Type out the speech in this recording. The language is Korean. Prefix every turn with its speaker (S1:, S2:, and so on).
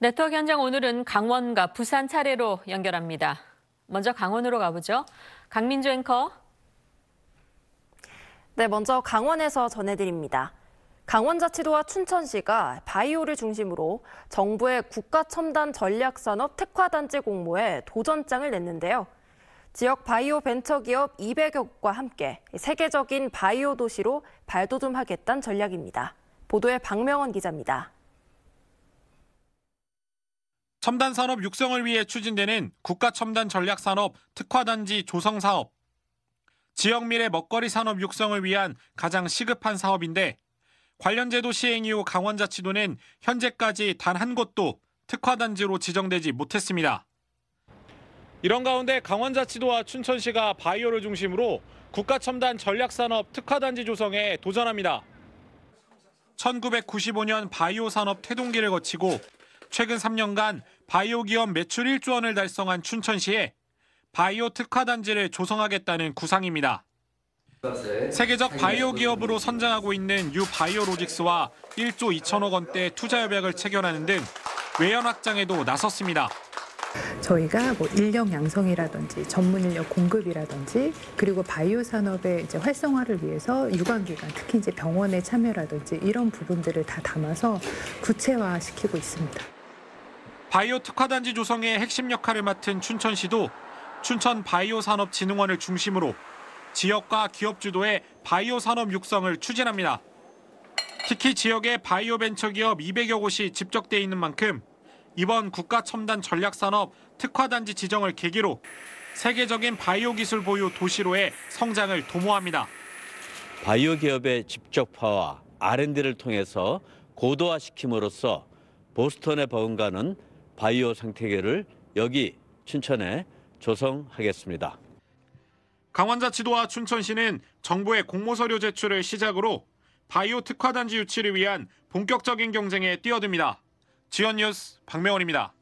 S1: 네트워크 현장 오늘은 강원과 부산 차례로 연결합니다. 먼저 강원으로 가보죠. 강민주 앵커. 네, 먼저 강원에서 전해드립니다. 강원자치도와 춘천시가 바이오를 중심으로 정부의 국가 첨단 전략산업 특화단지 공모에 도전장을 냈는데요. 지역 바이오 벤처기업 200여 과 함께 세계적인 바이오 도시로 발돋움하겠다는 전략입니다. 보도에 박명원 기자입니다.
S2: 첨단 산업 육성을 위해 추진되는 국가 첨단 전략 산업 특화 단지 조성 사업. 지역 미래 먹거리 산업 육성을 위한 가장 시급한 사업인데 관련 제도 시행 이후 강원자치도는 현재까지 단 한 곳도 특화 단지로 지정되지 못했습니다. 이런 가운데 강원자치도와 춘천시가 바이오를 중심으로 국가 첨단 전략 산업 특화 단지 조성에 도전합니다. 1995년 바이오 산업 태동기를 거치고 최근 3년간 바이오 기업 매출 1조 원을 달성한 춘천시에 바이오 특화 단지를 조성하겠다는 구상입니다. 세계적 바이오 기업으로 선장하고 있는 유바이오로직스와 1조 2천억 원대 투자 협약을 체결하는 등 외연 확장에도 나섰습니다.
S1: 저희가 뭐 인력 양성이라든지 전문 인력 공급이라든지 그리고 바이오 산업의 이제 활성화를 위해서 유관기관 특히 이제 병원의 참여라든지 이런 부분들을 다 담아서 구체화시키고 있습니다.
S2: 바이오 특화단지 조성의 핵심 역할을 맡은 춘천시도 춘천 바이오 산업 진흥원을 중심으로 지역과 기업 주도의 바이오 산업 육성을 추진합니다. 특히 지역의 바이오 벤처 기업 200여 곳이 집적돼 있는 만큼 이번 국가 첨단 전략 산업 특화단지 지정을 계기로 세계적인 바이오 기술 보유 도시로의 성장을 도모합니다.
S3: 바이오 기업의 집적화와 R&D를 통해서 고도화시킴으로써 보스턴의 버금가는 바이오 생태계를 여기 춘천에 조성하겠습니다. 강원자치도와 춘천시는 정부의
S2: 공모서류 제출을 시작으로 바이오 특화단지 유치를 위한 본격적인 경쟁에 뛰어듭니다. 지연뉴스 박명원입니다.